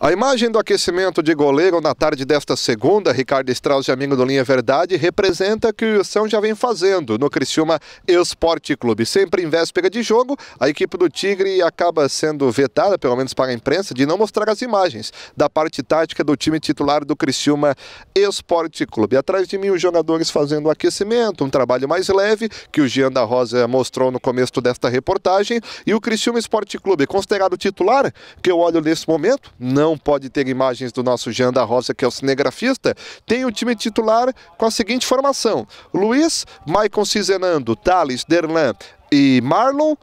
A imagem do aquecimento de goleiro na tarde desta segunda, Ricardo Strauss, amigo do Linha Verdade, representa o que o São já vem fazendo no Criciúma Esporte Clube. Sempre em véspera de jogo, a equipe do Tigre acaba sendo vetada, pelo menos para a imprensa, de não mostrar as imagens da parte tática do time titular do Criciúma Esporte Clube. Atrás de mim, os jogadores fazendo o aquecimento, um trabalho mais leve, que o Jean da Rosa mostrou no começo desta reportagem. E o Criciúma Esporte Clube, considerado titular, que eu olho nesse momento, não não pode ter imagens do nosso Jean da Rosa, que é o cinegrafista, tem o time titular com a seguinte formação: Luiz, Maicon Cizenando, Thales, Derlan e Marlon.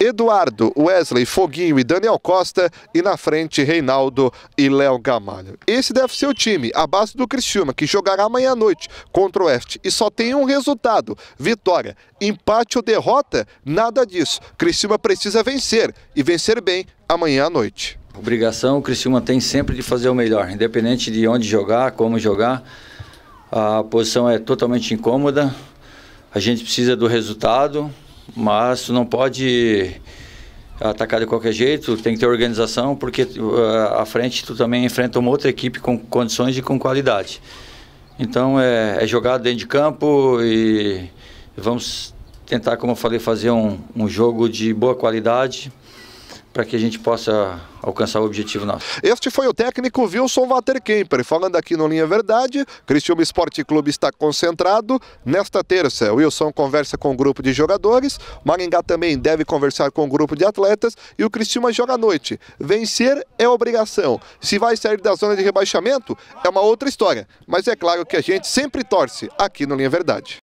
Eduardo, Wesley, Foguinho e Daniel Costa e na frente Reinaldo e Léo Gamalho. Esse deve ser o time, a base do Criciúma, que jogará amanhã à noite contra o Oeste. E só tem um resultado, vitória. Empate ou derrota, nada disso. Criciúma precisa vencer e vencer bem amanhã à noite obrigação o Criciúma tem sempre de fazer o melhor, independente de onde jogar, como jogar. A posição é totalmente incômoda. A gente precisa do resultado, mas tu não pode atacar de qualquer jeito, tem que ter organização, porque uh, à frente tu também enfrenta uma outra equipe com condições e com qualidade. Então é, é jogado dentro de campo e vamos tentar, como eu falei, fazer um, um jogo de boa qualidade para que a gente possa alcançar o objetivo nosso. Este foi o técnico Wilson Waterkemper. Falando aqui no Linha Verdade, Criciúma Esporte Clube está concentrado. Nesta terça, Wilson conversa com o um grupo de jogadores, Maringá também deve conversar com o um grupo de atletas e o Criciúma joga à noite. Vencer é obrigação. Se vai sair da zona de rebaixamento, é uma outra história. Mas é claro que a gente sempre torce aqui no Linha Verdade.